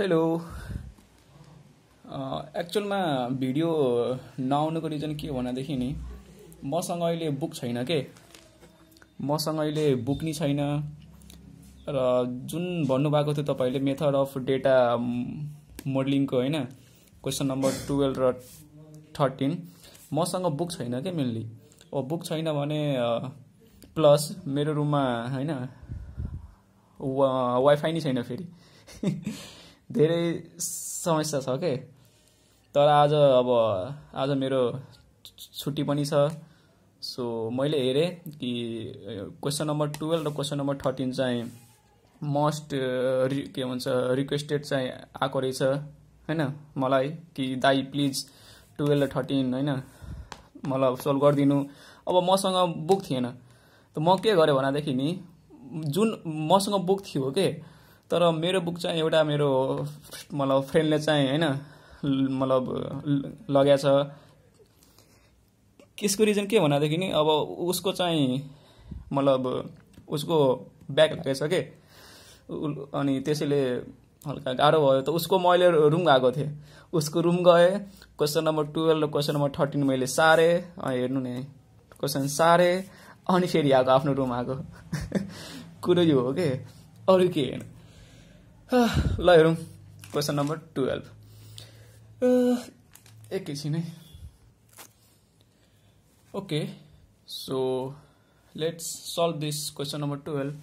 hello एक्चुअलमा video नआउनुको reason के भनेदेखि नि मसँग अहिले बुक छैन के मसँग अहिले बुक नि छैन र जुन भन्नुभएको थियो तपाईँले मेथड अफ डेटा मोडलिङको होइन क्वेसन नम्बर टुवेल्भ र थर्टिन मसँग बुक छैन क्या मेनली ओ बुक छैन भने प्लस uh, मेरो रुममा होइन वा वाइफाई नै छैन फेरि धेरै समस्या छ के तर आज अब आज मेरो छुट्टी पनि छ सो मैले हेरेँ कि क्वेसन नम्बर टुवेल्भ र क्वेसन नम्बर थर्टिन चाहिँ मोस्ट रि uh, के भन्छ रिक्वेस्टेड चाहिँ आएको रहेछ होइन मलाई कि दाई प्लिज टुवेल्भ र थर्टिन होइन मलाई सल्भ गरिदिनु अब मसँग बुक थिएन त म के गरेँ भनेदेखि नि जुन मसँग बुक थियो के तर मेरो बुक चाहिँ एउटा मेरो मतलब फ्रेन्डले चाहिँ होइन मतलब छ यसको रिजन के भन्दादेखि नि अब उसको चाहिँ मतलब उसको ब्याग लागेछ के अनि त्यसैले हल्का गाह्रो भयो त उसको मैले रुम गएको थिएँ उसको रुम गएँ क्वेसन नम्बर टुवेल्भ र क्वेसन नम्बर थर्टिन मैले सारेँ हेर्नु नि क्वेसन सारेँ अनि फेरि आएको आफ्नो रुम आएको कुरो यो हो कि अरू के होइन ल हेरौँ क्वेसन नम्बर टुवेल्भ है okay so let's solve this question number twelve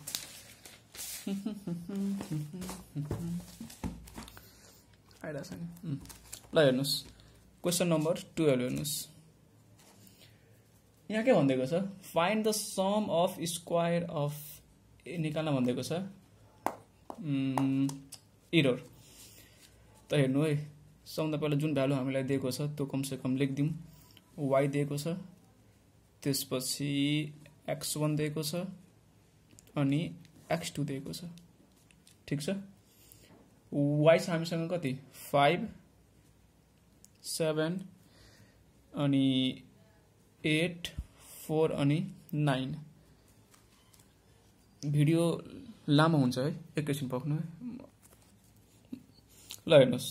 आइरहेको छ नि ल हेर्नुहोस् क्वेसन नम्बर टुवेल्भ हेर्नुहोस् यहाँ के भनिदिएको छ find the sum of square of निकाल्न भनिदिएको छ इरर त हेर्नु है सबभन्दा पहिला जुन भ्यालु हामीलाई दिएको छ त्यो कमसेकम लेखिदिउँ वाइ दिएको छ त्यसपछि एक्स वान दिएको छ अनि एक्स टू दिएको छ ठिक छ वाइ छ हामीसँग कति फाइभ सेभेन अनि एट फोर अनि नाइन भिडियो लामो हुन्छ है एकैछिन पक्नु है ल हेर्नुहोस्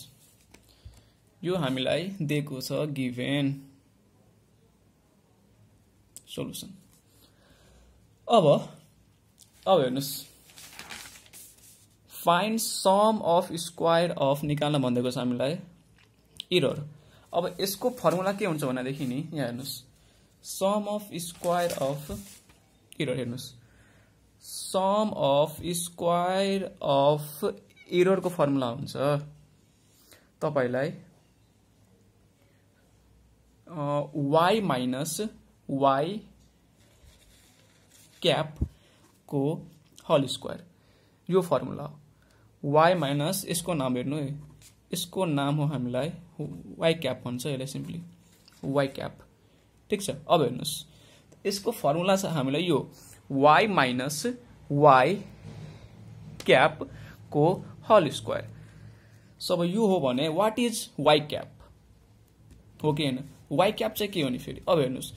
यो हामीलाई दिएको छ गिभेन सोल्युसन अब अब हेर्नुहोस् find sum of square of निकाल्न भनिदिएको छ हामीलाई इरर अब यसको फर्मुला के हुन्छ भनेदेखि नि यहाँ हेर्नुहोस् sum of square of error हेर्नुहोस् सम अफ स्क्वायर अफ इररको फर्मुला हुन्छ तपाईँलाई वाइ माइनस वाइ क्यापको हल स्क्वायर यो फर्मुला हो वाइ माइनस यसको नाम हेर्नु है यसको नाम हो हामीलाई वाइ क्याप भन्छ यसलाई सिम्पली वाइ क्याप ठिक छ अब हेर्नुहोस् यसको फर्मुला छ हामीलाई यो y माइनस y क्यापको हल स्क्वायर सो अब यो हो भने वाट इज वाइ क्याप हो कि होइन वाइ क्याप चाहिँ के हो नि फेरि अब हेर्नुहोस्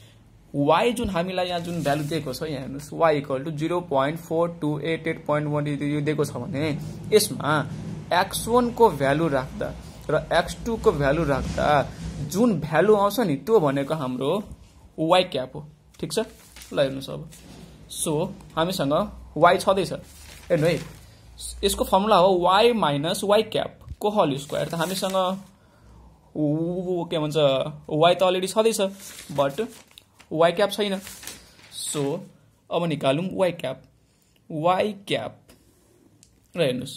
वाइ जुन हामीलाई यहाँ जुन भ्यालु दिएको छ यहाँ हेर्नुहोस् Y equal to zero point four two eight eight point one यो दिएको छ भने यसमा एक्स वानको भ्यालु राख्दा र एक्स टूको भ्यालु राख्दा जुन भ्यालु आउँछ नि त्यो भनेको हाम्रो वाइ क्याप हो ठिक छ ल हेर्नुहोस् अब सो हामीसँग वाइ छँदैछ हेर्नु है यसको फर्मुला हो वाइ माइनस वाइ क्याप को हल स्क्वायर त हामीसँग के भन्छ वाइ त अलरेडी छँदैछ बट वाइ क्याप छैन सो अब निकालौँ वाइ क्याप वाइ क्याप र हेर्नुहोस्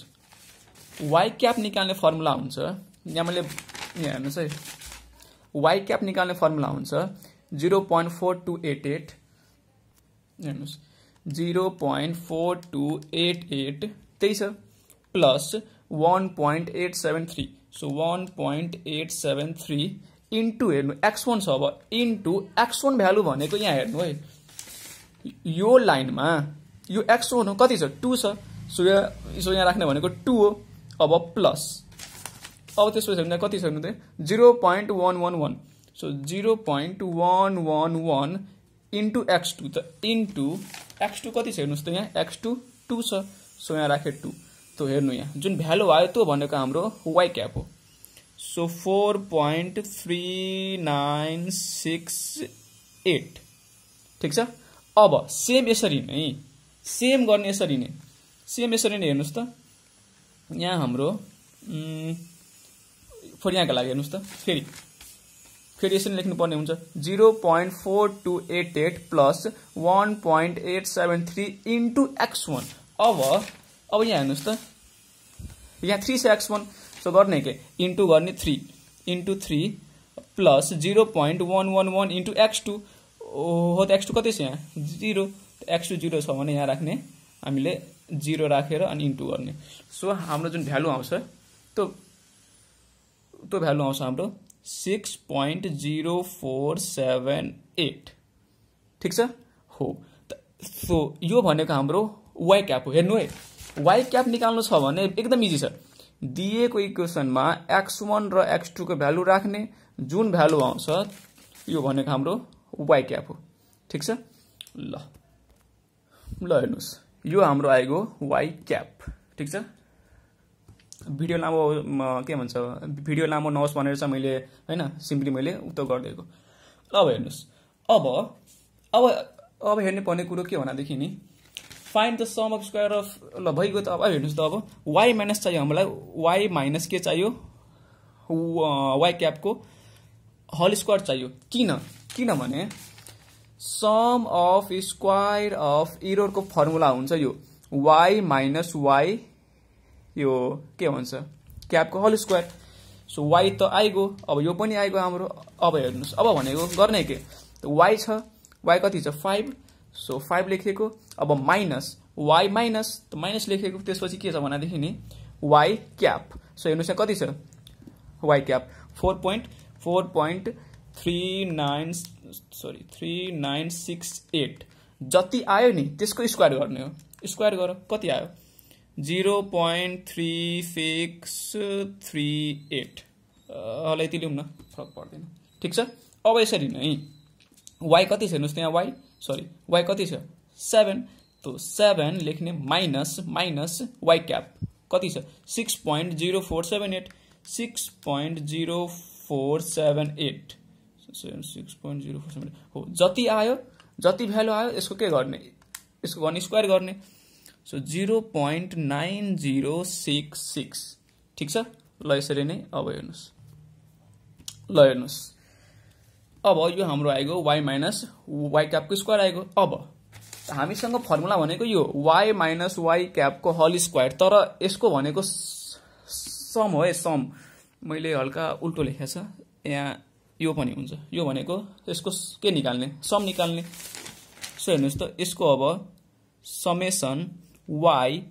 वाइ क्याप निकाल्ने फर्मुला हुन्छ यहाँ मैले यहाँ हेर्नुहोस् है वाइ क्याप निकाल्ने फर्मुला हुन्छ zero point four two eight eight हेर्नुहोस् zero point four two eight eight त्यही छ plus one point eight seven three so one point eight seven three into हेर्नु एक्स वान छ अब इन्टु एक्स वान भ्यालु भनेको यहाँ हेर्नु है यो लाइनमा यो एक्स वान हो कति छ टू छ सो यहाँ सो यहाँ राख्ने भनेको टू हो अब प्लस अब त्यसपछि हेर्नु कति छ हेर्नु त zero point one one one so zero point one one one into x two त इन्टु एक्स टू कति छ हेर्नुहोस् त यहाँ एक्स टू टू छ सो यहाँ राखेँ टू त हेर्नु यहाँ जुन भ्यालु आयो त्यो भनेको हाम्रो वाइ क्याप हो so four point three nine six eight ठिक छ अब सेम यसरी नै सेम गर्ने यसरी नै सेम यसरी नै हेर्नुहोस् त यहाँ हाम्रो फर यहाँको लागि हेर्नुहोस् त फेरि फेरि यसरी लेख्नुपर्ने हुन्छ zero point four two eight eight plus one point eight seven three into x one अब अब यहाँ हेर्नुहोस् त यहाँ थ्री छ एक्स वान सो गर्ने के इन्टु गर्ने three into three plus zero point one one one into x two हो त एक्स टू कति छ यहाँ जिरो एक्स टू जिरो छ भने यहाँ राख्ने हामीले जिरो राखेर अनि इन्टु गर्ने सो हाम्रो जुन भ्यालु आउँछ त्यो त्यो भ्यालु आउँछ हाम्रो six point zero four seven eight ठिक छ हो सो यो भनेको हाम्रो वाइ क्याप हो हेर्नु है वाइ क्याप निकाल्नु छ भने एकदम इजी छ दिएको इक्वेसनमा एक्स वान र एक्स टूको भ्यालु राख्ने जुन भ्यालु आउँछ यो भनेको हाम्रो वाइ क्याप हो ठिक छ ल ल हेर्नुहोस् यो हाम्रो आएको वाइ क्याप ठिक छ भिडियो लामो के भन्छ भिडियो लामो नहोस् भनेर चाहिँ मैले होइन सिम्पली मैले उतो गरिदिएको ल अब हेर्नुहोस् अब अब अब हेर्ने पर्ने कुरो के भनेदेखि नि find the sum of square of ल भइगयो त अब हेर्नुहोस् त अब वाइ माइनस चाहियो हामीलाई वाइ माइनस के चाहियो वाइ क्यापको हल स्क्वायर चाहियो किन किनभने सम अफ स्क्वायर अफ इरोरको फर्मुला हुन्छ यो वाइ माइनस वाइ यो के भन्छ क्याबको होल स्क्वायर सो वाइ त आइगयो अब यो पनि आइगयो हाम्रो अब हेर्नुहोस् अब भनेको गर्ने के वाइ छ वाइ कति छ फाइभ सो फाइभ लेखिएको अब माइनस वाइ माइनस त माइनस लेखेको त्यसपछि के छ भनेदेखि नि वाइ क्याप सो हेर्नुहोस् यहाँ कति छ y cap four point four point three nine sorry three nine six eight जति आयो नि त्यसको स्क्वायर गर्ने हो स्क्वायर गर कति आयो zero point three six three eight हलाई यति लिउँ न फरक पर्दैन ठिक छ अब यसरी नै वाइ कति छ हेर्नुहोस् त यहाँ वाइ सरी वाइ कति छ सेभेन त सेभेन लेख्ने माइनस माइनस वाइ क्याप कति छ six point zero four seven eight six point zero four seven eight seven six point zero four seven eight हो जति आयो जति भ्यालु आयो यसको के गर्ने यसको गर्ने स्क्वायर गर्ने so zero point nine zero six six ठिक छ ल यसरी नै अब हेर्नुहोस् ल हेर्नुहोस् अब यो हाम्रो आएको वाइ माइनस वाइ क्यापको स्क्वायर आएको अब हामीसँग फर्मुला भनेको यो वाइ माइनस वाइ क्यापको हल स्क्वायर तर यसको भनेको सम हो है सम मैले हल्का उल्टो लेखेको छ यहाँ यो पनि हुन्छ यो भनेको यसको के निकाल्ने सम निकाल्ने सो हेर्नुहोस् त यसको अब समेसन वाई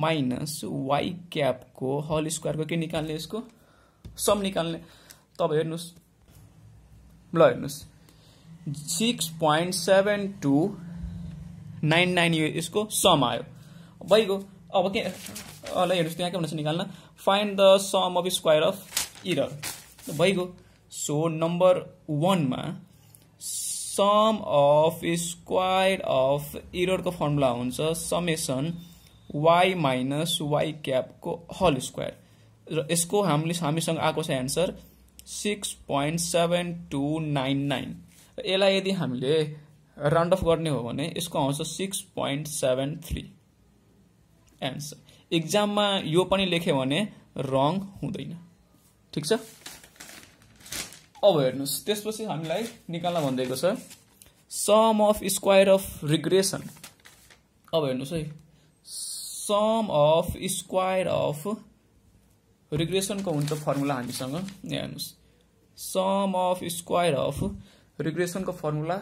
माइनस वाई क्यापको हल स्क्वायरको के निकाल्ने यसको सम निकाल्ने तपाईँ हेर्नुहोस् ल हेर्नुहोस् six point seven two nine nine यो यसको सम आयो भइगयो अब के ल हेर्नुहोस् त्यहाँ के भन्नुहोस् निकाल्न find the sum of square of error भइगयो सो नम्बर वानमा सम अफ स्क्वायर अफ इररको फर्मुला हुन्छ समेसन वाइ माइनस वाइ क्यापको हल स्क्वायर र यसको हामीले हामीसँग आएको छ answer six point seven two nine nine र यसलाई यदि हामीले राउन्ड अफ गर्ने हो भने यसको आउँछ six point seven three answer इक्जाममा यो पनि लेख्यो भने रङ हुँदैन ठिक छ अब हेर्नुहोस् त्यसपछि हामीलाई निकाल्न भनिदिएको छ sum of square of regression अब हेर्नुहोस् है सम अफ स्क्वायर अफ रिग्रेसनको हुन्छ फर्मुला हामीसँग यहाँ हेर्नुहोस् सम अफ स्क्वायर अफ रिग्रेसनको फर्मुला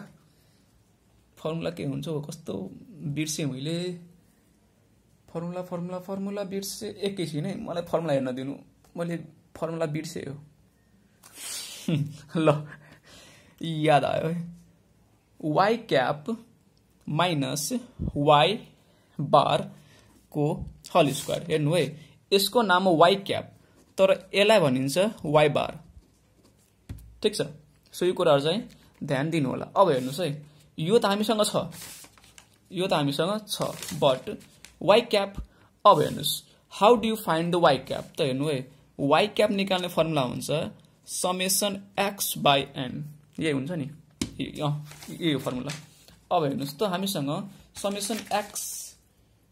फर्मुला के हुन्छ हो कस्तो बिर्सेँ मैले फर्मुला फर्मुला फर्मुला बिर्सेँ एकैछिन है मलाई फर्मुला हेर्न दिनु मैले फर्मुला बिर्सेँ हो ल याद आयो है वाई क्याप माइनस वाई बारको हल स्क्वायर हेर्नु है यसको नाम हो वाई क्याप तर यसलाई भनिन्छ वाई बार ठिक छ सो यो कुराहरू चाहिँ ध्यान दिनु होला अब हेर्नुहोस् है यो त हामीसँग छ यो त हामीसँग छ बट वाइ क्याप अब हेर्नुहोस् how do you find the y cap त हेर्नु है वाइ क्याप निकाल्ने फर्मुला हुन्छ समेसन एक्स बाई एन यही हुन्छ नि यही हो फर्मुला अब हेर्नुहोस् त हामीसँग summation x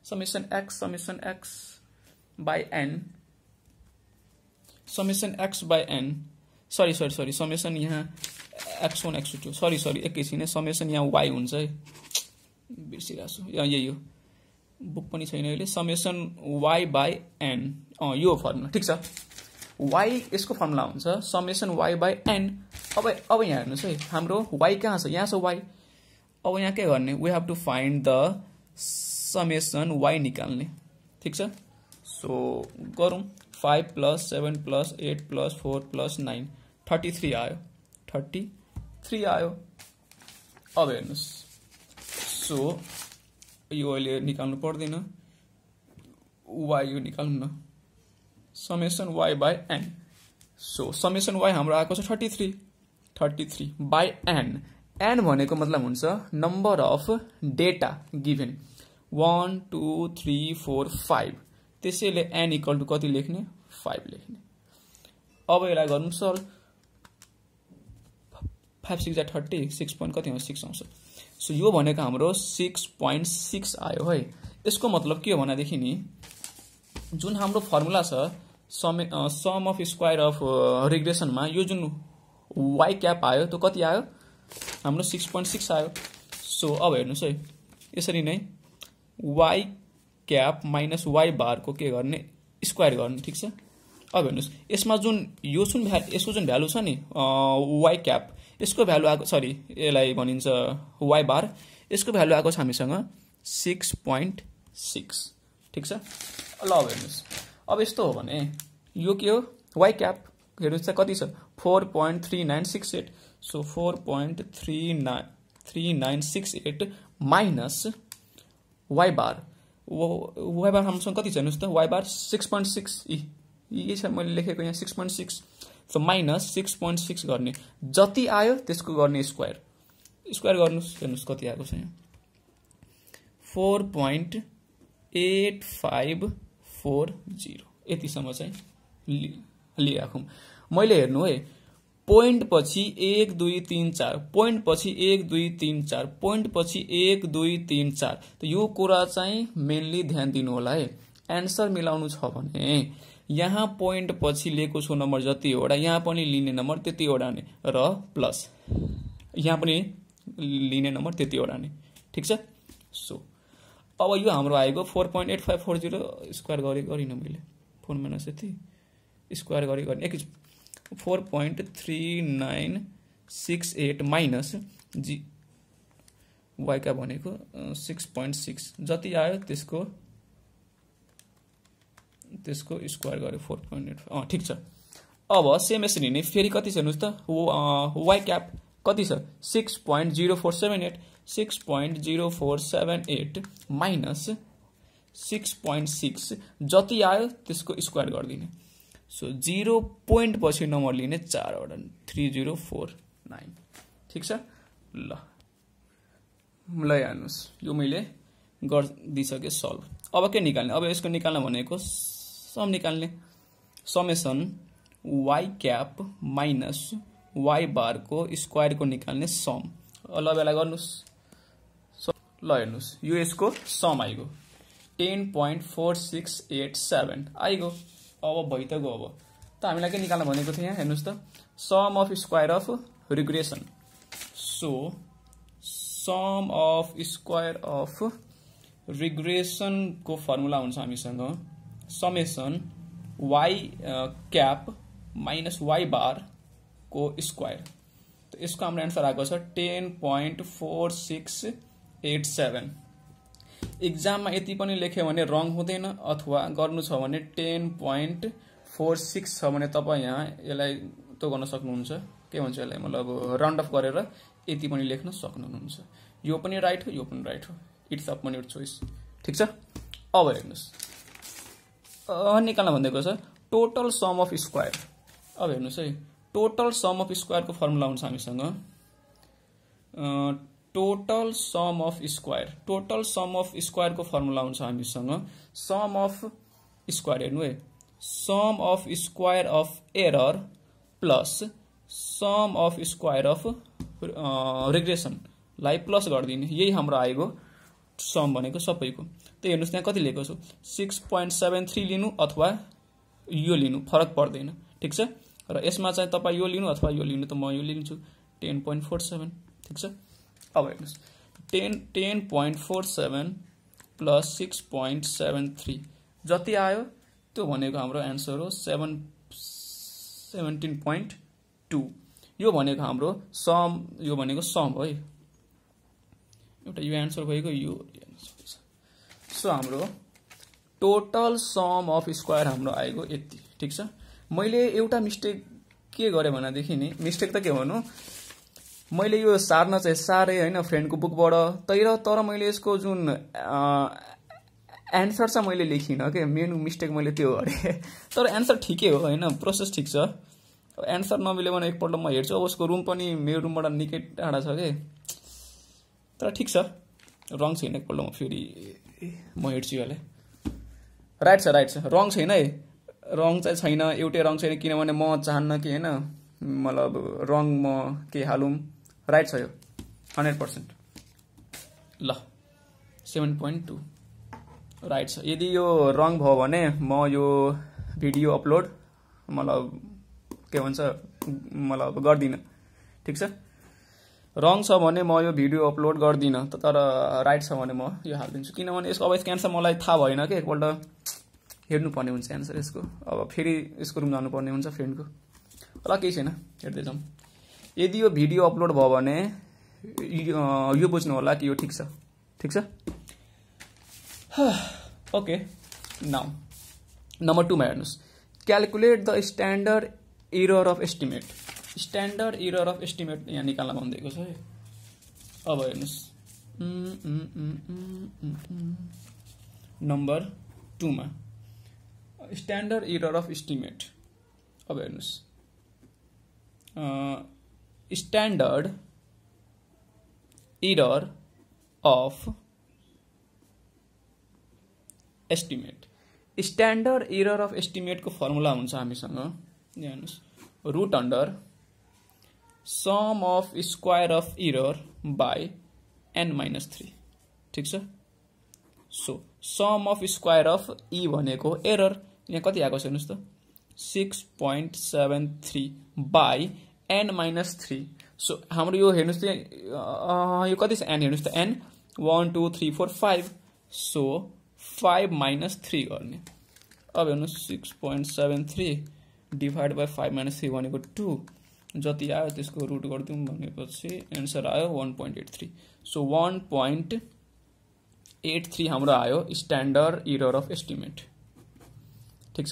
summation x summation x by n summation x by n sorry sorry sorry summation यहाँ x one x two sorry sorry एकैछिन समेसन यहाँ वाइ हुन्छ है बिर्सिरहेको छु यहाँ यही हो बुक पनि छैन अहिले समेसन वाइ बाई एन अँ यो फर्मुला ठिक छ वाइ यसको फर्मुला हुन्छ समेसन वाइ बाई एन अब अब यहाँ हेर्नुहोस् है हाम्रो वाइ कहाँ छ यहाँ छ वाइ अब यहाँ के गर्ने we have to find the summation y निकाल्ने ठिक छ सो गरौँ five plus seven plus eight plus four plus nine thirty three आयो थर्टी थ्री आयो अब हेर्नुहोस् सो यो अहिले निकाल्नु पर्दैन वाइ यो निकाल्नु न summation y by n so summation y हाम्रो आएको छ thirty three thirty three by n n भनेको मतलब हुन्छ number of data given one two three four five त्यसैले एन इक्वल टु कति लेख्ने फाइभ लेख्ने अब यसलाई गरौँ सर फाइभ सिक्स जा थर्टी सिक्स पोइन्ट कति आउँछ सिक्स आउँछ सो यो भनेको हाम्रो सिक्स पोइन्ट सिक्स आयो है यसको मतलब के हो भनेदेखि नि जुन हाम्रो फर्मुला छ सम अफ स्क्वायर अफ रिग्रेसनमा यो जुन वाइ क्याप आयो त्यो कति आयो हाम्रो सिक्स पोइन्ट सिक्स आयो सो अब हेर्नुहोस् है यसरी नै वाइ क्याप माइनस वाइ बारको के गर्ने स्क्वायर गर्ने ठिक छ अब हेर्नुहोस् यसमा जुन यो जुन भ्या यसको जुन भ्यालु छ नि वाइ uh, क्याप यसको भ्यालु आएको सरी यसलाई भनिन्छ वाइ बार यसको भ्यालु आएको छ हामीसँग सिक्स पोइन्ट सिक्स ठिक छ ल अब हेर्नुहोस् अब यस्तो हो भने यो के हो वाइ क्याप हेर्नु चाहिँ कति छ four point three nine six eight so four point three nine three nine six eight minus y bar y bar हाम्रोसँग कति छ हेर्नुहोस् त वाइबार सिक्स पोइन्ट सिक्स यी यही छ मैले लेखेको यहाँ six point six so minus six point six गर्ने जति आयो त्यसको गर्ने स्क्वायर स्क्वायर गर्नुहोस् हेर्नुहोस् कति आएको छ यहाँ four point eight five four zero यतिसम्म चाहिँ लिइराखौँ मैले हेर्नु है पोइन्ट पछि एक दुई तिन चार पोइन्ट पछि एक दुई तिन चार पोइन्ट पछि एक दुई तिन चार त यो कुरा चाहिँ मेनली ध्यान दिनु होला है एन्सर मिलाउनु छ भने यहाँ पोइन्ट पछि लिएको छु नम्बर जतिवटा यहाँ पनि लिने नम्बर त्यतिवटा नै र प्लस यहाँ पनि लिने नम्बर त्यतिवटा नै ठिक छ सो अब यो हाम्रो आएको four point eight five four zero square गरेँ गरिनँ मैले फोर माइनस यति स्क्वायर गरेँ गर्ने एकैछिन four point three nine six eight minus जी वाइका भनेको सिक्स पोइन्ट सिक्स जति आयो त्यसको त्यसको स्क्वायर गऱ्यो फोर पोइन्ट एट अँ ठिक छ अब सेम यसरी नै फेरि कति छ हेर्नुहोस् त वाइ क्याप कति छ six point zero four seven eight six point zero four seven eight minus six point six जति आयो ते स्क्वायर दिने सो जीरो पोइन्ट पच्चीस नंबर लिने वा थ्री जीरो फोर नाइन ठीक है ल ल हेर्नुहोस् यो दी सके सल्व अब के निने अब इसको निकाल्न भनेको सम निकाल्ने समेसन वाई कैप माइनस को बारको को निकाल्ने सम ल बेला गर्नुहोस् ल हेर्नुहोस् यो यसको सम आइगयो ten point four six eight seven आइगयो अब भइ त गयो अब त हामीलाई के निकाल्नु भनेको थियो यहाँ हेर्नुहोस् त sum of square of regression so sum of square of रिग्रेसनको फर्मुला हुन्छ हामीसँग summation y cap minus y बारको स्क्वायर त यसको हाम्रो एन्सर आएको छ ten point four six eight seven इक्जाममा यति पनि लेख्यो भने रङ हुँदैन अथवा गर्नु छ भने टेन पोइन्ट फोर सिक्स छ भने तपाईँ यहाँ यसलाई त्यो गर्न सक्नुहुन्छ के भन्छ यसलाई मतलब राउन्ड अफ गरेर यति पनि लेख्न सक्नुहुन्छ यो पनि राइट हो यो पनि राइट हो इट्स अप मन एउटा चोइस ठिक छ अब हेर्नुहोस् निकाल्न भनिदिएको छ टोटल सम अफ स्क्वायर अब हेर्नुहोस् है टोटल सम अफ स्क्वायरको फर्मुला हुन्छ हामीसँग total sum of square total sum of स्क्वायरको फर्मुला हुन्छ हामीसँग सम अफ स्क्वायर हेर्नु है sum of square of error plus sum of square of रिग्रेसनलाई प्लस गरिदिने यही हाम्रो आएको सम भनेको सबैको त हेर्नुहोस् त्यहाँ कति लिएको छु सिक्स पोइन्ट सेभेन थ्री लिनु अथवा यो लिनु फरक पर्दैन ठिक छ र यसमा चाहिँ तपाईँ यो लिनु अथवा यो लिनु त म यो लिन्छु टेन पोइन्ट फोर सेभेन ठिक छ अब हेर्नुहोस् ten ten point four seven plus six point seven three जति आयो त्यो भनेको हाम्रो एन्सर हो सेभेन सेभेन्टिन पोइन्ट टू यो भनेको हाम्रो सम यो भनेको सम हो है एउटा यो एन्सर भएको यो सो हाम्रो टोटल सम अफ स्क्वायर हाम्रो आएको यति ठिक छ मैले एउटा मिस्टेक के गरेँ भनेदेखि नि मिस्टेक त के भन्नु मैले यो सार्न चाहिँ सारेँ होइन फ्रेन्डको बुकबाट तर तर मैले यसको जुन एन्सर चाहिँ मैले लेखिनँ के मेन मिस्टेक मैले त्यो अरे तर एन्सर ठिकै हो होइन प्रोसेस ठिक छ एन्सर नमिल्यो भने एकपल्ट म हेर्छु अब उसको रुम पनि मेरो रुमबाट निकै टाढा छ कि तर ठिक छ रङ छैन एकपल्ट म फेरि म हेर्छु अहिले राइट छ राइट छ रङ छैन है रङ चाहिँ छैन एउटै रङ छैन किनभने म चाहन्न कि होइन मतलब रङ म के हालौँ राइट छ यो हन्ड्रेड पर्सेन्ट ल सेभेन पोइन्ट टू राइट छ यदि यो रङ भयो भने म यो भिडियो अपलोड मतलब के भन्छ मतलब गर्दिनँ ठिक छ रङ छ भने म यो भिडियो अपलोड गर्दिनँ तर राइट छ भने म यो हालिदिन्छु किनभने यसको अब यसको एन्सर मलाई थाहा भएन कि एकपल्ट हेर्नुपर्ने हुन्छ एन्सर यसको अब फेरि यसको रुम जानुपर्ने हुन्छ फ्रेन्डको ल केही छैन हेर्दै जाउँ यदि यो भिडियो अपलोड भयो भने यो बुझ्नु होला कि यो ठिक छ ठिक छ ओके नाउ नम्बर टूमा हेर्नुहोस् calculate the standard error of estimate standard error of estimate यहाँ निकाल्न भनिदिएको छ है अब हेर्नुहोस् नम्बर टूमा स्ट्यान्डर्ड इरर अफ एस्टिमेट अब हेर्नुहोस् standard error of estimate standard error of को फर्मुला हुन्छ हामीसँग यहाँ हेर्नुहोस् sum of square of error by n minus three ठीक छ so sum of square of e को एरर यहाँ कति आगे छ six point seven three by an minus three so hmm यो हेर्नुहोस् कति एन हेन n one two three four five so five minus three करने अब हे six point seven three divide by five minus three को टू जी आयो त्यसको रुट गरिदिउँ भनेपछि एंसर आयो one point eight three so one point eight three hmm आयो स्टैंडर्ड इरर अफ एस्टिमेट ठीक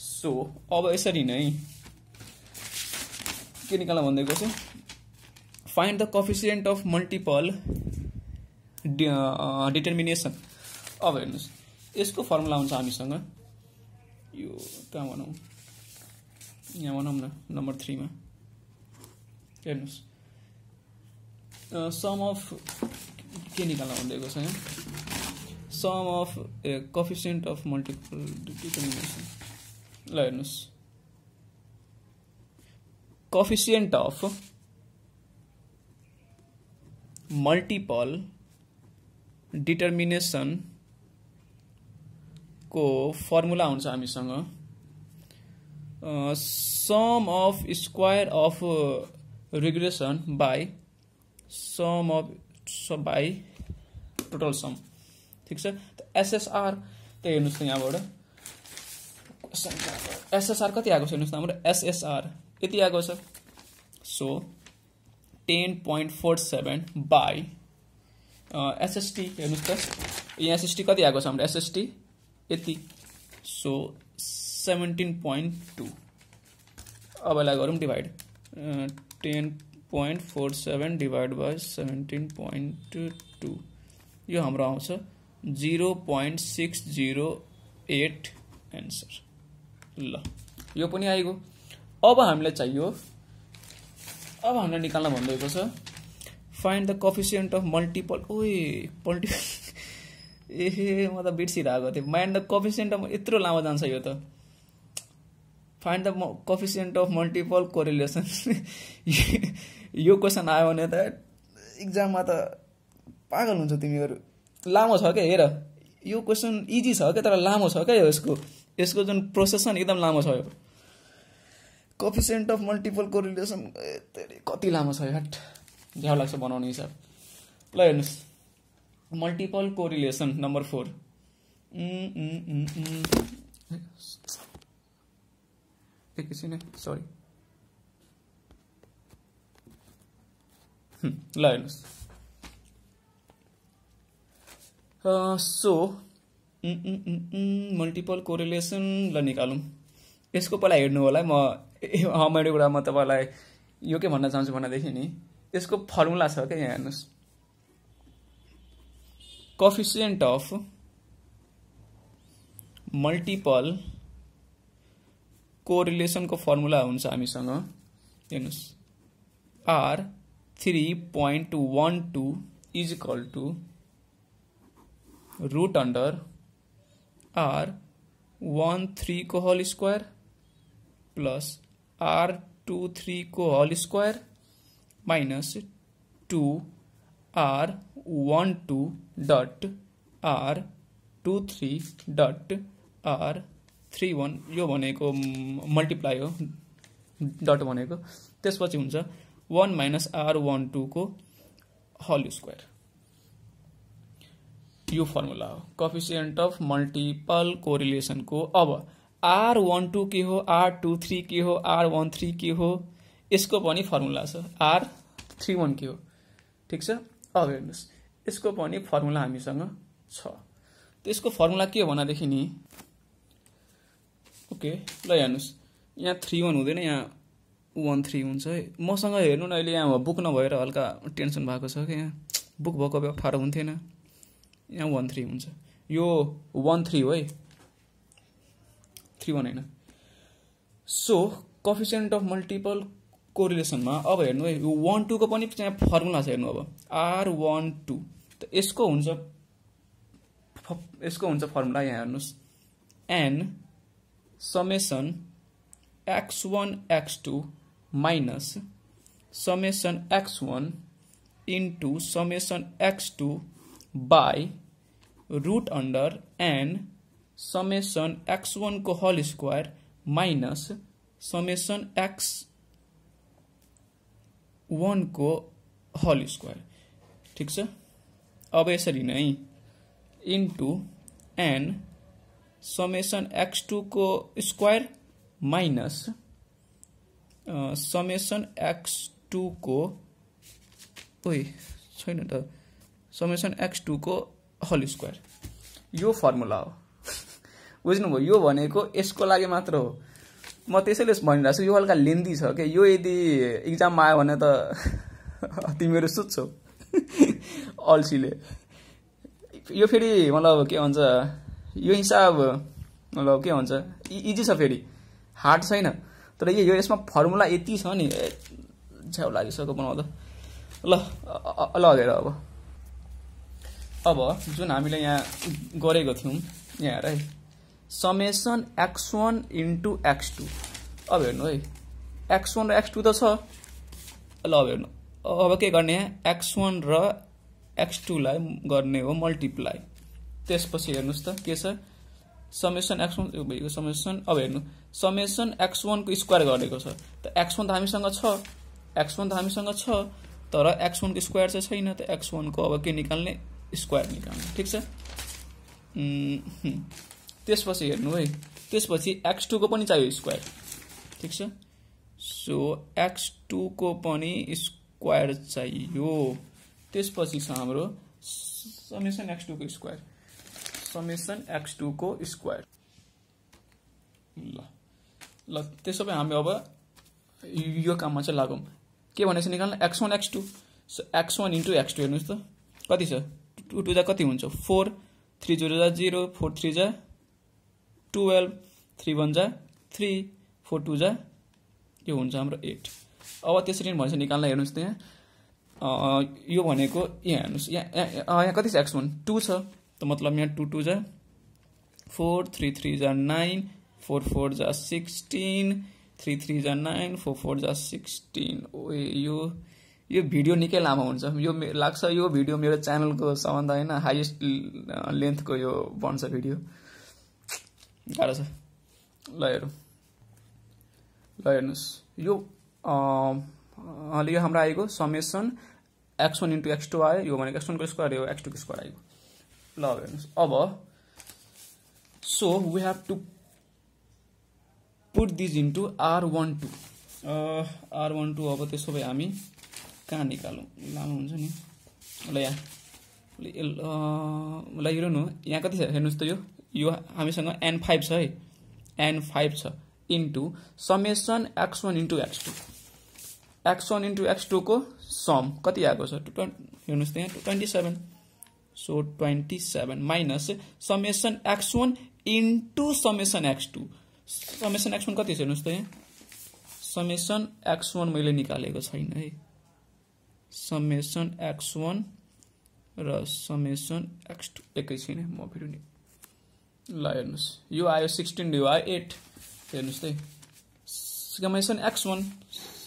सो अब इसी नहीं के निकाल्न भनिदिएको छ find the coefficient of multiple determination अब हेर्नुहोस् यसको फर्मुला हुन्छ हामीसँग यो कहाँ भनौँ यहाँ भनौँ न नम्बर थ्रीमा हेर्नुहोस् सम अफ के निकाल्न भनिदिएको छ यहाँ sum of coefficient of multiple determination ल हेर्नुहोस् coefficient of multiple को फर्मुला हुन्छ हामीसँग sum of square of regression by sum of by total sum ठिक छ एसएसआर त हेर्नुहोस् त यहाँबाट एसएसआर कति आएको छ हेर्नुहोस् त हाम्रो एसएसआर यति आएको छ so ten point four seven by SST हेर्नुहोस् त यहाँ एसएसटी कति आएको छ हाम्रो एसएसटी यति सो सेभेन्टिन पोइन्ट टू अब गरौँ divide ten point four seven divide by seventeen point two यो हाम्रो आउँछ zero point six zero eight answer ल यो पनि आइगयो अब हामीलाई चाहियो अब हामीलाई निकाल्न भन्नुभएको छ find the coefficient of multiple ओए पल्टि ए म त बिर्सिरहेको थिएँ माइन्ड द कफिसियन्ट अफ यत्रो लामो जान्छ यो त find the coefficient of multiple correlation यो क्वेसन आयो भने त इक्जाममा त पागल हुन्छ तिमीहरू लामो छ क्या हेर यो क्वेसन इजी छ क्या तर लामो छ क्या यसको यसको जुन प्रोसेसन एकदम लामो छ यो कफिसेन्ट अफ मल्टिपल कोरिलेसन कति लामो छ हट झ्याउ लाग्छ बनाउने हिसाब ल हेर्नुहोस् मल्टिपल कोरिलेसन नम्बर फोर एकैछिन सरी ल हेर्नुहोस् सो मल्टिपल कोरिलेसन ल निकालौँ यसको पहिला हेर्नु होला म रमाइलो कुरा म तपाईँलाई यो के भन्न चाहन्छु भनेदेखि नि त्यसको फर्मुला छ क्या यहाँ हेर्नुहोस् कफिसियन्ट अफ मल्टिपल कोरिलेसनको फर्मुला हुन्छ हामीसँग हेर्नुहोस् r three point one two is equal to root under r one थ्रीको whole square plus r two three को whole square minus two r one two dot r two three dot r three one यो भनेको multiply हो dot भनेको त्यसपछि हुन्छ one minus r two टूको whole square यो फर्मुला हो कफिसियन्ट अफ मल्टिपल कोरिलेसनको अब आर वान टू के हो आर टू थ्री के हो आर वान थ्री के हो यसको पनि फर्मुला छ आर थ्री वान के हो ठिक छ अब हेर्नुहोस् यसको पनि फर्मुला हामीसँग छ त्यसको फर्मुला के हो भन्दादेखि नि ओके ल हेर्नुहोस् यहाँ थ्री वान हुँदैन यहाँ वान थ्री हुन्छ है मसँग हेर्नु न अहिले यहाँ बुक नभएर हल्का टेन्सन भएको छ कि यहाँ बुक भएको भए अप्ठ्यारो हुन्थेन यहाँ वान थ्री हुन्छ यो वान थ्री हो है थ्री वान होइन सो कफिसियन्ट अफ मल्टिपल कोरिलेसनमा अब हेर्नु है यो वान टूको पनि त्यहाँ फर्मुला छ हेर्नु अब आर वान टू त यसको हुन्छ यसको हुन्छ फर्मुला यहाँ हेर्नुहोस् n summation x one x two minus summation x one into summation x two by root under n summation x वानको whole square minus summation x वानको हल स्क्वायर ठिक छ अब यसरी नै इन्टु एन समेसन एक्स टूको square minus summation x टूको ओइ छैन त समेसन एक्स टूको होल स्क्वायर यो फर्मुला हो बुझ्नुभयो यो भनेको यसको लागि मात्र हो म त्यसैले भनिरहेको छु यो हल्का लेन्दी छ कि यो यदि इक्जाममा आयो भने त तिमीहरू सुत्छौ अल्छीले यो फेरि मतलब के भन्छ यो हिसाब मतलब के भन्छ इजी छ फेरि हार्ड छैन तर यो यसमा फर्मुला यति छ नि छ्याउ लागिसक्यो बनाउँदा ल ल हेर अब अब जुन हामीले यहाँ गरेको थियौँ यहाँ है summation x one into x two अब हेर्नु है एक्स वान र एक्स टू त छ ल अब हेर्नु अब के गर्ने यहाँ एक्स वान र एक्स टूलाई गर्ने हो मल्टिप्लाई त्यसपछि हेर्नुहोस् त के छ समेसन एक्स वान भएको समेसन अब हेर्नु समेसन एक्स वानको स्क्वायर गरेको छ त एक्स वान त हामीसँग छ एक्स वान त हामीसँग छ तर एक्स वानको स्क्वायर चाहिँ छैन त एक्स वानको अब के निकाल्ने स्क्वायर निकाल्ने ठिक छ त्यसपछि हेर्नु है त्यसपछि एक्स टूको पनि चाहियो स्क्वायर ठिक छ सो एक्स टूको पनि स्क्वायर चाहियो त्यसपछि छ हाम्रो समेसन एक्स टूको स्क्वायर समेसन एक्स टूको स्क्वायर ल ल त्यसो भए हामी अब यो काममा चाहिँ लागौँ के भनेपछि निकाल्नु x one x two so x one into x two हेर्नुहोस् त कति छ टु टू जा कति हुन्छ फोर थ्री जिरो जा जिरो फोर थ्री जा टुवेल्भ थ्री वान जा थ्री फोर टू जा यो हुन्छ हाम्रो एट अब त्यसरी भनेपछि निकाल्न हेर्नुहोस् त यहाँ यो भनेको यहाँ हेर्नुहोस् यहाँ यहाँ कति छ एक्स वान टू छ त मतलब यहाँ टू टू जा फोर थ्री थ्री जा नाइन फोर फोर जा सिक्सटिन थ्री थ्री जा नाइन फोर फोर जा सिक्सटिन ओ यो यो भिडियो निकै लामो हुन्छ यो लाग्छ यो भिडियो मेरो च्यानलको सबभन्दा होइन हाइएस्ट लेन्थको यो बन्छ भिडियो गाह्रो छ ल हेरौँ ल हेर्नुहोस् यो यो हाम्रो आएको summation x one into x two आयो यो भनेको एक्स वानको स्क्वायर यो एक्स टूको स्क्वायर आयो ल हेर्नुहोस् अब so we have to put these into r one two r one two अब त्यसो भए हामी कहाँ निकालौँ लामो हुन्छ नि ल यहाँ ल ल हेरौँ न यहाँ कति छ हेर्नुहोस् त यो यो हामीसँग एन फाइभ छ है एन फाइभ छ into summation x one into x two x one into x टूको सम कति आएको छ टु ट्वेन्टी हेर्नुहोस् त यहाँ two twenty seven so twenty seven minus summation x one into summation x two summation x one कति छ हेर्नुहोस् त यहाँ समेसन एक्स वान मैले निकालेको छैन है समेसन एक्स वान र समेसन एक्स टू एकैछिन म फेरि ल हेर्नुहोस् यो आयो सिक्सटिन यो आयो एट हेर्नुहोस् त समेसन एक्स वान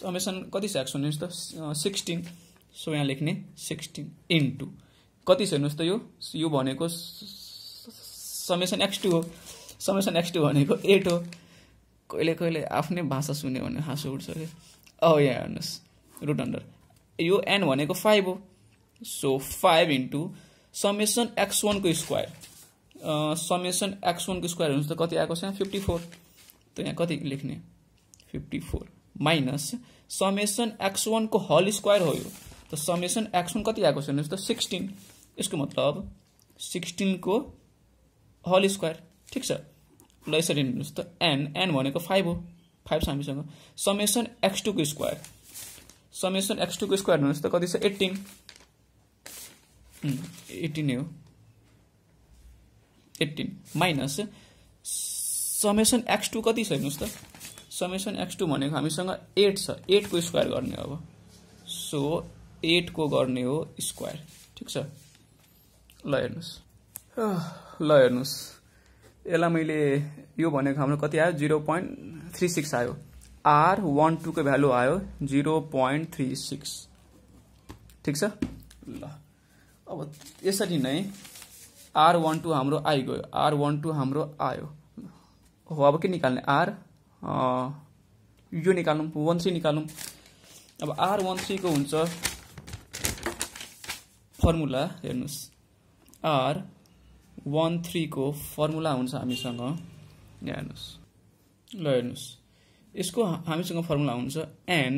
समेसन कति छ एक्स वान हेर्नुहोस् त सिक्सटिन सो यहाँ लेख्ने सिक्सटिन इन्टु कति छ हेर्नुहोस् त यो यो भनेको समेसन एक्स टू हो समेसन एक्स टू भनेको एट हो कहिले कहिले आफ्नै भाषा सुन्यो भने हाँसो उठ्छ अरे अह यहाँ हेर्नुहोस् रुट अन्डर यो एन भनेको फाइभ हो so five into summation x वानको स्क्वायर समेसन एक्स वानको स्क्वायर हेर्नुहोस् त कति आएको छ फिफ्टी फोर त यहाँ कति लेख्ने fifty four minus summation x वानको हल स्क्वायर हो यो त समेसन एक्स वान कति आएको छ हेर्नुहोस् त सिक्सटिन यसको मतलब सिक्सटिनको हल स्क्वायर ठिक छ ल यसरी हेर्नुहोस् त एन एन भनेको फाइभ हो फाइभ छ हामीसँग समेसन एक्स टूको स्क्वायर समेसन एक्स टूको स्क्वायर हेर्नुहोस् त कति छ एट्टिन एट्टिनै हो eighteen minus summation x two कति छ हेर्नुहोस् त समेसन एक्स टू भनेको हामीसँग एट छ एटको स्क्वायर गर्ने अब सो एटको गर्ने हो स्क्वायर ठिक छ ल हेर्नुहोस् ल हेर्नुहोस् यसलाई मैले यो भनेको हाम्रो कति आयो जिरो पोइन्ट थ्री सिक्स आयो आर वान टूको भ्यालु आयो जिरो पोइन्ट थ्री सिक्स ठिक छ ल अब यसरी नै आर वान टू हाम्रो आइगयो आर वान टू हाम्रो आयो हो अब के निकाल्ने आर यो निकालौँ वान थ्री निकालौँ अब आर वान थ्रीको हुन्छ फर्मुला हेर्नुहोस् आर वान थ्रीको फर्मुला हुन्छ हामीसँग यहाँ हेर्नुहोस् ल हेर्नुहोस् यसको हामीसँग फर्मुला हुन्छ n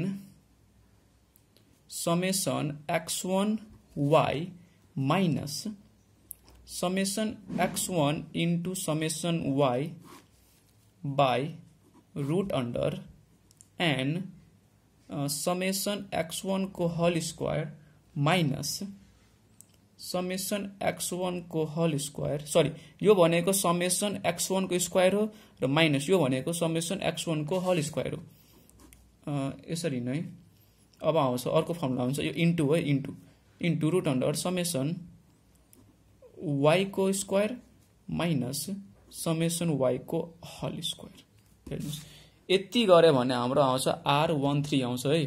summation x one y minus summation x1 into summation y by root under n uh, summation x1 को whole square minus summation x वानको हल स्क्वायर सरी यो भनेको समेसन एक्स वानको स्क्वायर हो र माइनस यो भनेको समेसन एक्स वानको हल स्क्वायर हो uh, यसरी नै अब आउँछ अर्को फर्मुला हुन्छ यो इन्टु है into into root under summation वाइको स्क्वायर माइनस समेसन वाइको हल स्क्वायर हेर्नुहोस् यति गऱ्यो भने हाम्रो आउँछ आर वान थ्री आउँछ है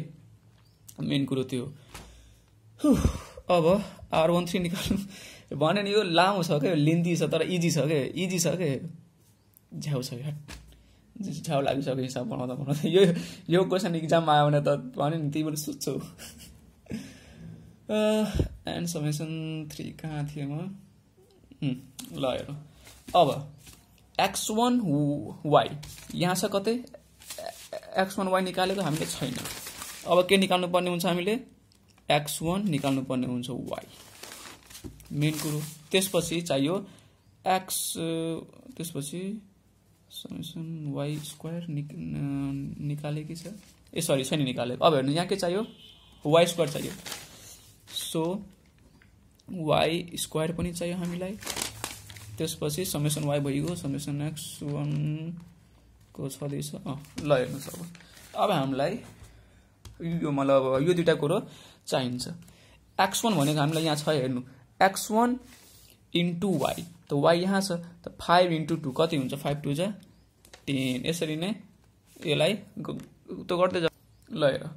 मेन कुरो त्यो अब आर वान थ्री निकाल्नु भने नि यो लामो छ क्या लिन्दी छ तर इजी छ क्या इजी छ क्या झ्याउ छ क्या झ्याउ लागिसक्यो हिसाब बनाउँदा बनाउँदा यो यो क्वेसन इक्जाममा आयो भने त भने नि पनि अ एन्ड समेसन थ्री कहाँ थिएँ म ल हेरौँ अब एक्स वान वाई यहाँ छ कतै एक्स वान वाई निकालेको हामीले छैन अब के निकाल्नु पर्ने हुन्छ हामीले एक्स वान निकाल्नु पर्ने हुन्छ वाई मेन कुरो त्यसपछि चाहियो एक्स त्यसपछि समेसन वाई स्क्वायर नि निकालेकै छ ए सरी छैन निकालेको अब हेर्नु यहाँ के चाहियो वाई स्क्वायर चाहियो सो वाइ स्क्वायर पनि चाहियो हामीलाई त्यसपछि समेसन वाइ भइगयो समेसन एक्स वानको छँदैछ ल हेर्नुहोस् अब अब हामीलाई यो मतलब यो दुइटा कुरो चाहिन्छ एक्स वान भनेको हामीलाई यहाँ छ हेर्नु एक्स वान इन्टु वाइ त वाइ यहाँ छ त फाइभ इन्टु टू कति हुन्छ फाइभ टू जा टेन यसरी नै यसलाई त गर्दै जा ल हेर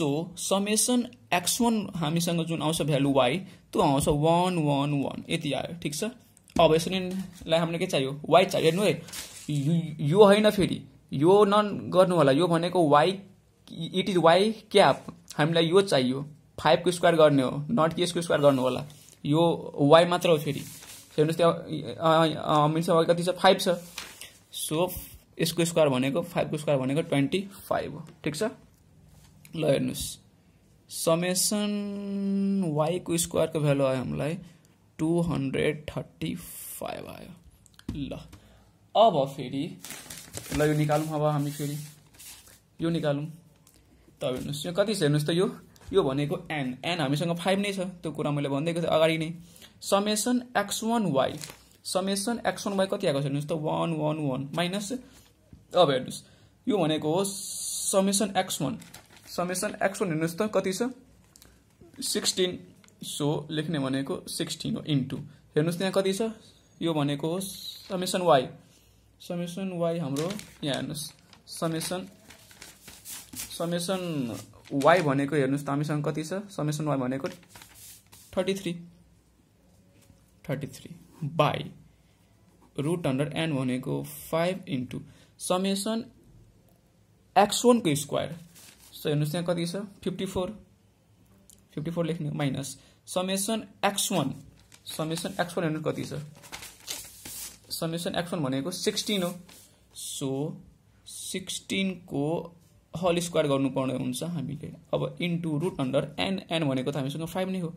सो समेसन एक्स वान हामीसँग जुन आउँछ भ्यालु वाइ त्यो आउँछ वान वान वान यति आयो ठिक छ अब यसरी हामीले के चाहियो वाइ चाहियो हेर्नु है यो होइन फेरि यो नन गर्नु होला यो भनेको y it is y cap हामीलाई यो चाहियो फाइभको स्क्वायर गर्ने हो नट कि यसको स्क्वायर गर्नु होला यो वाइ मात्र हो फेरि हेर्नुहोस् त्यहाँ मिन्स अब कति छ फाइभ छ सो यसको स्क्वायर भनेको फाइभको स्क्वायर भनेको ट्वेन्टी फाइभ हो ठिक छ ल हेर्नुहोस् समेसन वाईको स्क्वायरको भ्यालु आयो हामीलाई टु हन्ड्रेड थर्टी फाइभ आयो ल अब फेरि ल यो निकालौँ अब हामी फेरि यो निकालौँ त हेर्नुहोस् यो कति छ हेर्नुहोस् त यो यो भनेको एन एन हामीसँग फाइभ नै छ त्यो कुरा मैले भनिदिएको थिएँ अगाडि नै summation x one y summation x one y कति आएको छ हेर्नुहोस् त वान वान वान माइनस अब हेर्नुहोस् यो भनेको हो summation x one summation x one हेर्नुहोस् त कति छ सिक्सटिन सो लेख्ने भनेको सिक्सटिन हो इन्टु हेर्नुहोस् यहाँ कति छ यो भनेको हो समेसन वाई समेसन वाई हाम्रो यहाँ हेर्नुहोस् समेसन समेसन वाई भनेको हेर्नुहोस् त हामीसँग कति छ समेसन वाई भनेको thirty three thirty three by root hundred n भनेको फाइभ इन्टु समेसन एक्स वानको स्क्वायर सो हेर्नुहोस् यहाँ कति छ फिफ्टी फोर फिफ्टी फोर लेख्ने minus summation x one summation x one हेर्नु कति छ समेसन एक्स वान भनेको सिक्सटिन हो सो सिक्सटिनको हल स्क्वायर गर्नुपर्ने हुन्छ हामीले अब into root under n n भनेको त हामीसँग फाइभ नै हो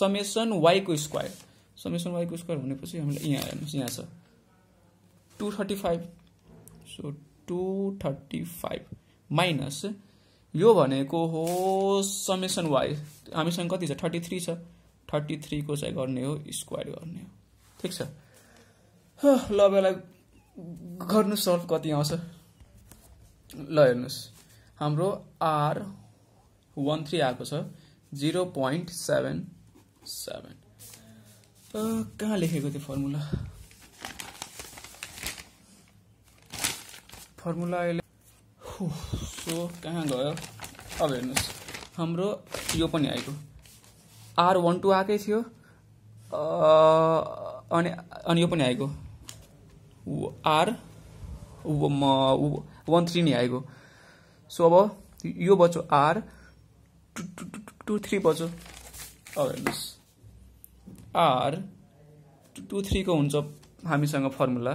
समेसन वाईको स्क्वायर समेसन वाईको स्क्वायर भनेपछि हामीलाई यहाँ हेर्नुहोस् यहाँ छ two thirty five so two thirty five minus यो भनेको हो समेसन वाइज हामीसँग कति छ थर्टी थ्री छ थर्टी थ्रीको चाहिँ गर्ने हो स्क्वायर गर्ने हो ठिक छ ल बेला गर्नु सल्भ कति आउँछ ल हेर्नुहोस् हाम्रो आर वान थ्री आएको छ जिरो पोइन्ट सेभेन सेभेन कहाँ लेखेको थियो फर्मुला फर्मुला अहिले सो कहाँ गयो अब हेर्नुहोस् हाम्रो यो पनि आएको आर वान टू आएकै थियो अनि अनि यो पनि आएको आर वान थ्री नि आएको सो अब यो बच्यो आर टु थ्री बच्यो अब हेर्नुहोस् आर टु थ्रीको हुन्छ हामीसँग फर्मुला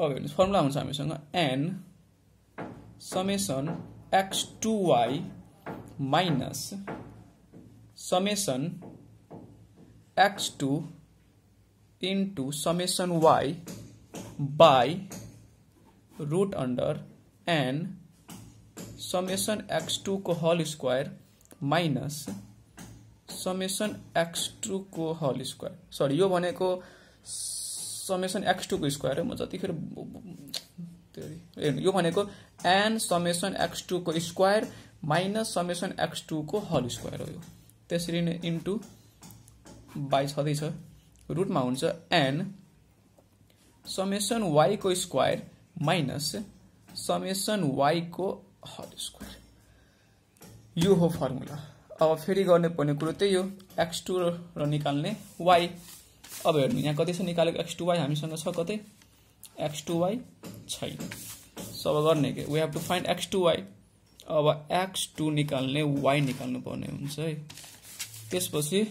अब हेर्नुहोस् फर्मुला हुन्छ हामीसँग n summation x two y minus summation x two into summation y by root under n summation x two को whole square minus summation x two को होल स्क्वायर सॉरी यो summation x two को square है जी जतिखेर त्यो यो भनेको एन समेसन एक्स टूको स्क्वायर माइनस समेसन एक्स टूको हल स्क्वायर हो यो त्यसरी नै इन्टु बाई छँदैछ रुटमा हुन्छ एन समेसन वाईको स्क्वायर माइनस समेसन वाईको हल स्क्वायर यो हो फर्मुला अब फेरि गर्ने गर्नुपर्ने कुरो त्यही हो एक्स टू र निकाल्ने वाई अब हेर्नु यहाँ कति छ निकालेको एक्स टू वाई हामीसँग छ कतै एक्स टू वाई छैन सब गर्ने के we have to find x two y अब एक्स टू निकाल्ने वाई निकाल्नु पर्ने हुन्छ है त्यसपछि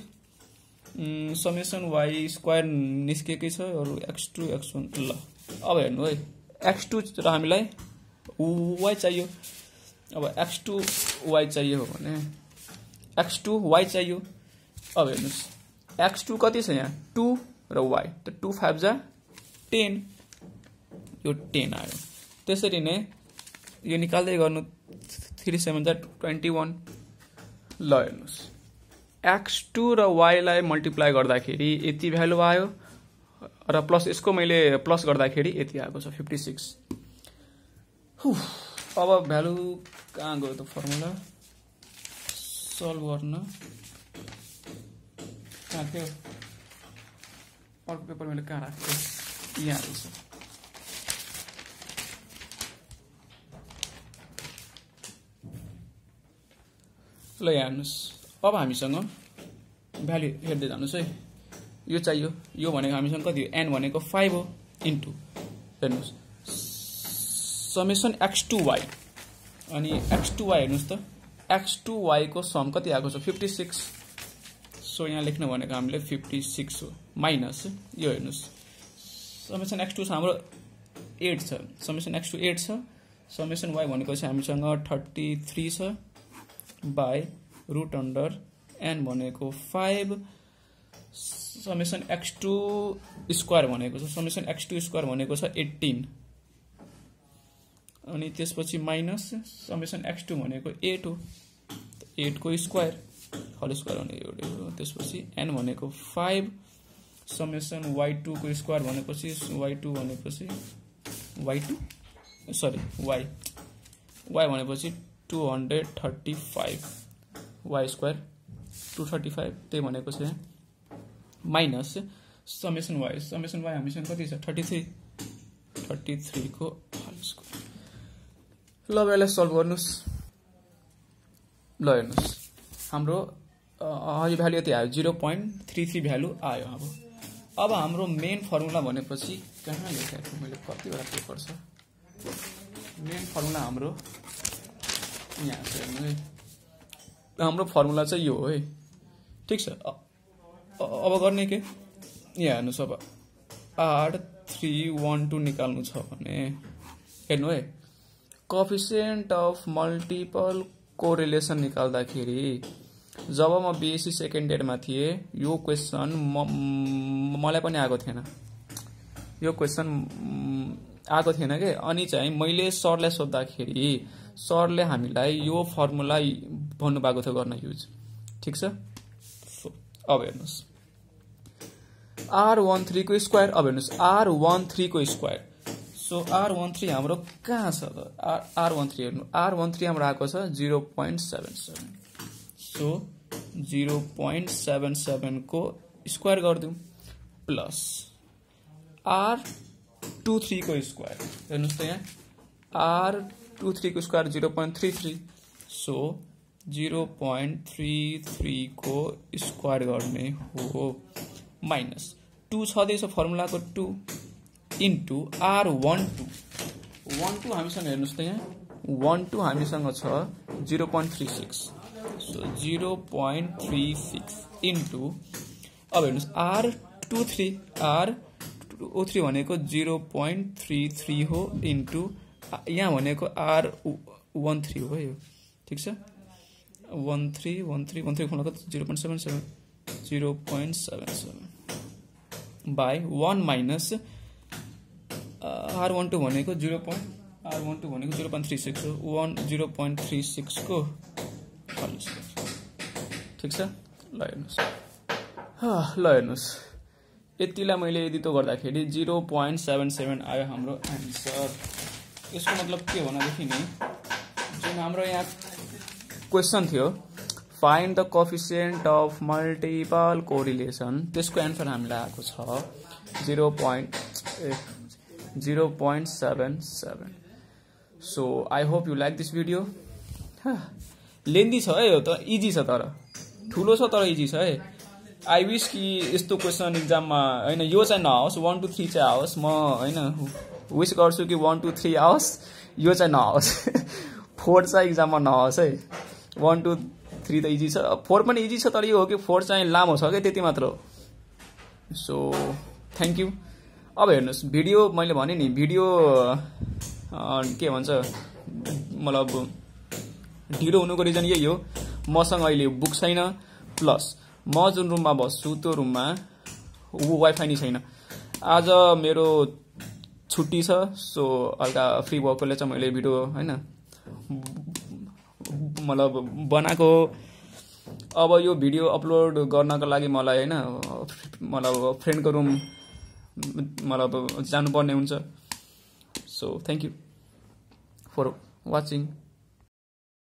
समेसन वाई स्क्वायर निस्केकै छ अरू एक्स टू एक्स वान ल अब हेर्नु है एक्स टू र हामीलाई वाई चाहियो अब एक्स टू वाई चाहियो भने एक्स टू वाई चाहियो अब हेर्नुहोस् एक्स टू कति छ यहाँ टू र वाई त टू फाइभ जा टेन यो टेन आयो त्यसरी नै यो निकाल्दै गर्नु थ्री सेभेन जा ट्वेन्टी वान ल हेर्नुहोस् एक्स टू र वाइलाई मल्टिप्लाई गर्दाखेरि यति भ्यालु आयो र प्लस यसको मैले प्लस गर्दाखेरि यति आएको छ फिफ्टी सिक्स अब भ्यालु कहाँ गयो त फर्मुला सल्भ गर्न कहाँ थियो अर्को पेपर मैले कहाँ राखेको यहाँ ल यहाँ हेर्नुहोस् अब हामीसँग भ्याल्यु हेर्दै जानुहोस् है यो चाहियो यो भनेको हामीसँग कति हो एन भनेको फाइभ हो इन्टु हेर्नुहोस् समेसन एक्स टू वाई अनि एक्स टू वाई हेर्नुहोस् त एक्स टू वाईको सम कति आएको छ फिफ्टी सिक्स सो यहाँ लेख्नु भनेको हामीले फिफ्टी सिक्स हो माइनस यो हेर्नुहोस् समेसन एक्स टू छ हाम्रो एट छ समेसन एक्स टू एट छ समेसन वाई भनेको चाहिँ हामीसँग थर्टी थ्री छ बाई रुट अन्डर एन भनेको five summation x two square भनेको छ समेसन एक्स टू स्क्वायर भनेको छ 18 अनि त्यसपछि माइनस समेसन एक्स टू भनेको एट हो को स्क्वायर हल स्क्वायर भनेको एउटै हो त्यसपछि एन भनेको फाइभ समेसन वाइ टूको स्क्वायर भनेपछि वाइ टू भनेपछि y two sorry y y भनेपछि two hundred thirty five y square two thirty five त्यही भनेको चाहिँ minus summation y summation y हामीसँग कति छ थर्टी थ्री थर्टी थ्रीको होल स्क्वायर ल यसलाई सल्भ गर्नुहोस् ल हेर्नुहोस् हाम्रो यो भ्यालु यति आयो zero point three three value आयो अब अब हाम्रो मेन फर्मुला भनेपछि कहाँ लेखाएको मैले कतिवटा पेपर छ मेन फर्मुला हाम्रो यहाँ छ हाम्रो फर्मुला चाहिँ यो हो है ठिक छ अब गर्ने के यहाँ हेर्नुहोस् अब आठ थ्री वान टू निकाल्नु छ भने हेर्नु है कफिसियन्ट अफ मल्टिपल कोरिलेसन निकाल्दाखेरि जब म बिएससी सेकेन्ड इयरमा थिएँ यो क्वेसन म मलाई पनि आएको थिएन यो क्वेसन आएको थिएन कि अनि चाहिँ मैले सरलाई सोद्धाखेरि सरले हामीलाई यो फर्मुला भन्नुभएको थियो गर्न युज ठिक छ सो अब हेर्नुहोस् आर वान थ्रीको स्क्वायर अब हेर्नुहोस् आर वान थ्रीको square so r one three हाम्रो कहाँ छ त आर आर वान थ्री हेर्नु आर वान थ्री हाम्रो आएको छ zero point seven seven so zero point seven सेभेनको स्क्वायर गरिदिउँ प्लस आर टू थ्रीको स्क्वायर हेर्नुहोस् त यहाँ आर टू थ्रीको square zero point three three so zero point three थ्रीको स्क्वायर गर्ने हो माइनस टू छँदैछ फर्मुलाको two into r one two one two हामीसँग हेर्नुहोस् त यहाँ वान टू हामीसँग छ zero point three six so zero point three six into अब हेर्नुहोस् r two three r o three को जीरो पोइन्ट थ्री थ्री हो इंटू यहाँ भनेको आर वन थ्री हो ये ठीक है one three one three one three खोलाको zero point seven seven zero point seven seven by one minus r one two को zero point are one two को जीरो पॉइंट थ्री सिक्स हो one zero point three six को ठीक ल हेर्नुहोस् ल हेर्नुहोस् यतिलाई मैले यदि त गर्दाखेरि जिरो पोइन्ट सेभेन सेभेन आयो हाम्रो एन्सर यसको मतलब के हो भनेदेखि नि जुन हाम्रो यहाँ क्वेसन थियो find the coefficient of multiple correlation त्यसको एन्सर हामीलाई आएको छ zero point zero point seven seven so I hope you like this video लेन्दी छ है यो त इजी छ तर ठुलो छ तर इजी छ है आई विस कि यस्तो क्वेसन इक्जाममा होइन यो चाहिँ नआओस् वान टू थ्री चाहिँ आओस् म होइन विस गर्छु कि वान टू थ्री आओस् यो चाहिँ नआओस् फोर चाहिँ इक्जाममा नआओस् है वान टू थ्री त इजी छ फोर पनि इजी छ तर यो हो कि फोर चाहिँ लामो छ क्या त्यति मात्र हो सो थ्याङ्क यू अब हेर्नुहोस् भिडियो मैले भनेँ नि भिडियो के भन्छ मतलब ढिलो हुनुको रिजन यही हो मसँग अहिले बुक छैन प्लस म जुन रुममा बस्छु त्यो रुममा ऊ वाइफाई नै छैन आज मेरो छुट्टी छ सो हल्का फ्री भएकोले चाहिँ मैले भिडियो होइन मतलब बनाएको अब यो भिडियो अपलोड गर्नको लागि मलाई होइन मतलब फ्रेन्डको रुम मतलब जानुपर्ने हुन्छ so thank you for watching